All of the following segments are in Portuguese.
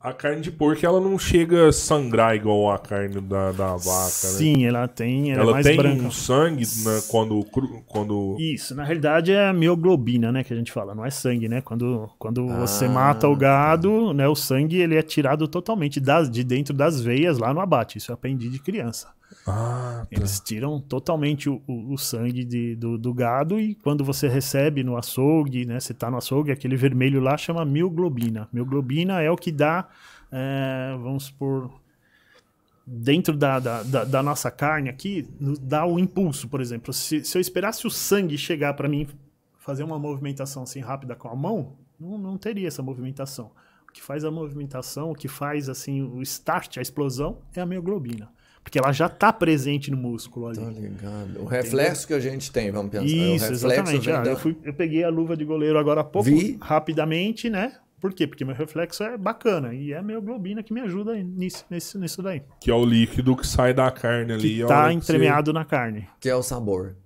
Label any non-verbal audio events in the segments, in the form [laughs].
A carne de porco ela não chega a sangrar igual a carne da, da vaca, né? Sim, né? ela tem. Ela, é ela é mais tem branca. um sangue né, quando, quando. Isso, na realidade é a mioglobina, né? Que a gente fala, não é sangue, né? Quando, quando ah, você mata o tá. gado, tá. né? O sangue ele é tirado totalmente das, de dentro das veias lá no abate. Isso eu aprendi de criança. Ah, tá. Eles tiram totalmente o, o, o sangue de, do, do, gado e quando você recebe no açougue, né? Você tá no açougue, aquele vermelho lá chama mioglobina. Mioglobina é o que dá, é, vamos por dentro da, da, da, da, nossa carne aqui, dá o impulso, por exemplo. Se, se eu esperasse o sangue chegar para mim fazer uma movimentação assim rápida com a mão, não, não teria essa movimentação. O que faz a movimentação, o que faz assim o start, a explosão, é a mioglobina. Porque ela já está presente no músculo ali. Tá ligado. O reflexo Entendeu? que a gente tem, vamos pensar. É Isso, é exatamente. Ah, da... eu, fui, eu peguei a luva de goleiro agora há pouco, Vi. rapidamente, né? Por quê? Porque meu reflexo é bacana e é a globina que me ajuda nisso, nisso, nisso daí. Que é o líquido que sai da carne ali. Que está é entremeado na carne. Que é o sabor.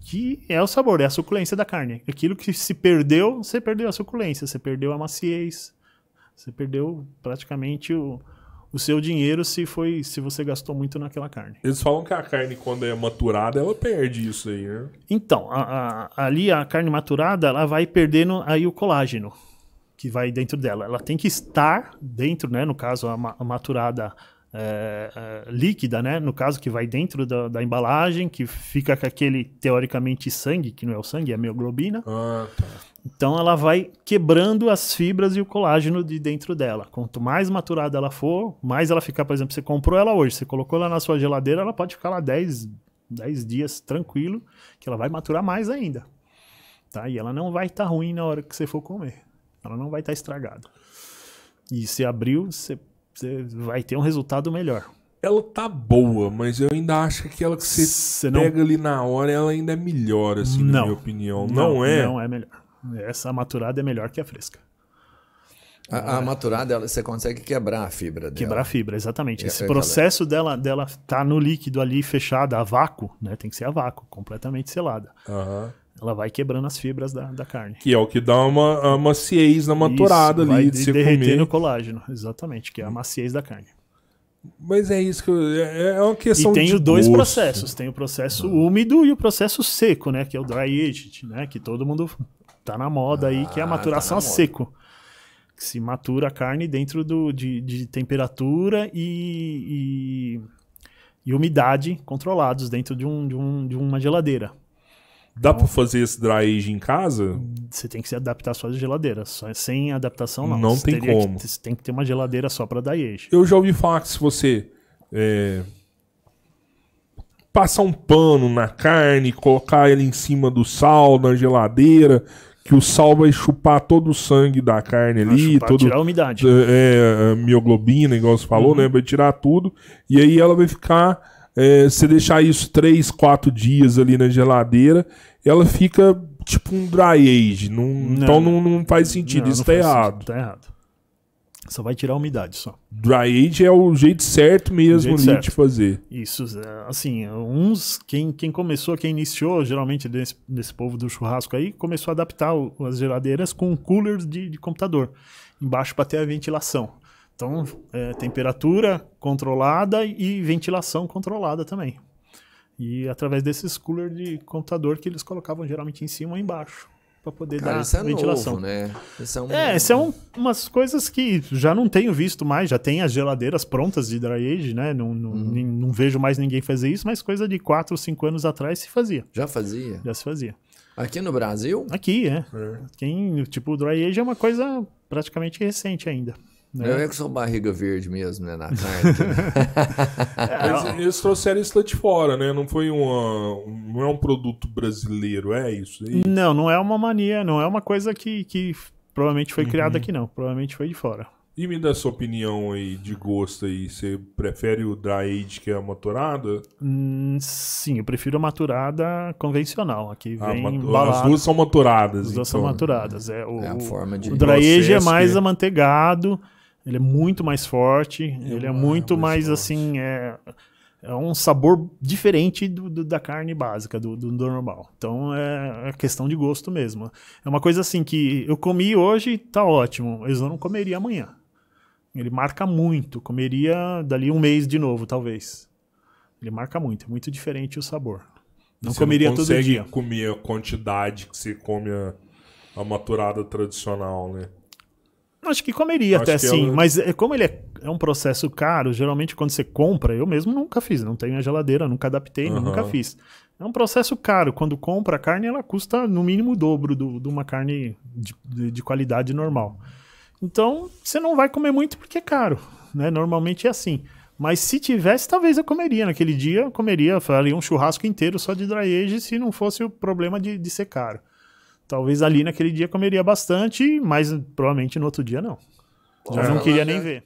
Que é o sabor, é a suculência da carne. Aquilo que se perdeu, você perdeu a suculência, você perdeu a maciez, você perdeu praticamente o, o seu dinheiro se foi se você gastou muito naquela carne. Eles falam que a carne, quando é maturada, ela perde isso aí, né? Então, a, a, ali a carne maturada, ela vai perdendo aí o colágeno que vai dentro dela. Ela tem que estar dentro, né? No caso, a, ma a maturada é, líquida, né? No caso, que vai dentro da, da, embalagem, que fica com aquele, teoricamente, sangue, que não é o sangue, é a mioglobina. Ah, tá. Então ela vai quebrando as fibras e o colágeno de dentro dela. Quanto mais maturada ela for, mais ela ficar, por exemplo, você comprou ela hoje, você colocou ela na sua geladeira, ela pode ficar lá 10, 10 dias tranquilo, que ela vai maturar mais ainda. Tá? E ela não vai estar tá ruim na hora que você for comer. Ela não vai estar tá estragada. E se abriu, você você vai ter um resultado melhor. Ela tá boa, mas eu ainda acho que ela que você, você pega não... ali na hora, ela ainda é melhor, assim, não, na minha opinião. Não, não, é? Não é melhor. Essa maturada é melhor que a fresca. A, a é. maturada, ela, você consegue quebrar a fibra dela. Quebrar a fibra, exatamente. E Esse processo dela, dela tá no líquido ali, fechada, a vácuo, né? Tem que ser a vácuo, completamente selada. Aham. Uhum ela vai quebrando as fibras da, da carne. Que é o que dá uma, maciez na maturada isso, ali de, de se derreter comer. colágeno, exatamente, que é a maciez da carne. Mas é isso que eu, é, é, é uma questão e tem de dois gosto. processos, tem o processo úmido e o processo seco, né, que é o dry aged, né, que todo mundo tá na moda ah, aí, que é a ah, tá maturação tá a seco. Que se matura a carne dentro do, de, de temperatura e, e, e, umidade controlados dentro de, um, de, um, de uma geladeira. Dá então, para fazer esse dry age em casa? Você tem que se adaptar só de geladeira. Só, é sem adaptação, não. Não você tem como. Que, você tem que ter uma geladeira só para dry age. Eu já ouvi falar que se você é, passar um pano na carne, colocar ele em cima do sal, na geladeira, que o sal vai chupar todo o sangue da carne vai ali, Vai todo, tirar a umidade. É, é, a mioglobina, igual você falou, uhum. né? Vai tirar tudo e aí ela vai ficar é, você deixar isso 3, 4 dias ali na geladeira, ela fica tipo um dry age. Não, não, então não, não faz sentido. Não, isso tá errado. Sentido, tá errado. Só vai tirar a umidade só. Dry age é o jeito certo mesmo jeito certo. de fazer. Isso, é, assim, uns, quem, quem começou, quem iniciou, geralmente desse, desse povo do churrasco aí, começou a adaptar as geladeiras com coolers de, de computador embaixo para ter a ventilação. Então, é, temperatura controlada e ventilação controlada também. E através desses cooler de computador que eles colocavam geralmente em cima ou embaixo para poder Cara, dar isso é ventilação. Novo, né? Isso é, um... é, são é umas coisas que já não tenho visto mais, já tem as geladeiras prontas de dry age, né? Não, não, uhum. não vejo mais ninguém fazer isso, mas coisa de 4 ou 5 anos atrás se fazia. Já fazia? Já se fazia. Aqui no Brasil? Aqui, é. é. Quem, tipo, o dry age é uma coisa praticamente recente ainda. Né? É que são barriga verde mesmo, né? Na [laughs] carne. É, [laughs] eles, eles trouxeram isso lá de fora, né? Não foi uma, não é um produto brasileiro, é isso? É não, não é uma mania, não é uma coisa que, que provavelmente foi uhum. criada aqui, não. Provavelmente foi de fora. E me dá sua opinião aí de gosto aí. Você prefere o dry age que é a maturada? Hum, sim, eu prefiro a maturada convencional. Aqui ah, vem matu... As duas são maturadas. As duas então. são maturadas. É, o, é a forma de o dry age é mais amanteigado. Ele é muito mais forte, é ele é muito mais, assim. É, é um sabor diferente do, do da carne básica, do, do, normal. Então é, é questão de gosto mesmo. É uma coisa assim que eu comi hoje, tá ótimo. Eu não comeria amanhã. Ele marca muito. Comeria dali um mês de novo, talvez. Ele marca muito. É muito diferente o sabor. Não você comeria não todo dia. consegue comer a quantidade que se come a, a maturada tradicional, né? Acho que comeria acho até é sim, eu... mas é, como ele é, é, um processo caro, geralmente quando você compra, eu mesmo nunca fiz, não tenho a geladeira, nunca adaptei, uhum. nunca fiz. É um processo caro, quando compra a carne ela custa no mínimo o dobro de do, do uma carne de, de, de, qualidade normal. Então você não vai comer muito porque é caro, né? Normalmente é assim. Mas se tivesse, talvez eu comeria naquele dia, eu comeria, faria um churrasco inteiro só de dry age se não fosse o problema de, de ser caro talvez ali naquele dia comeria bastante, mas provavelmente no outro dia não. Já não é, queria nem é. ver.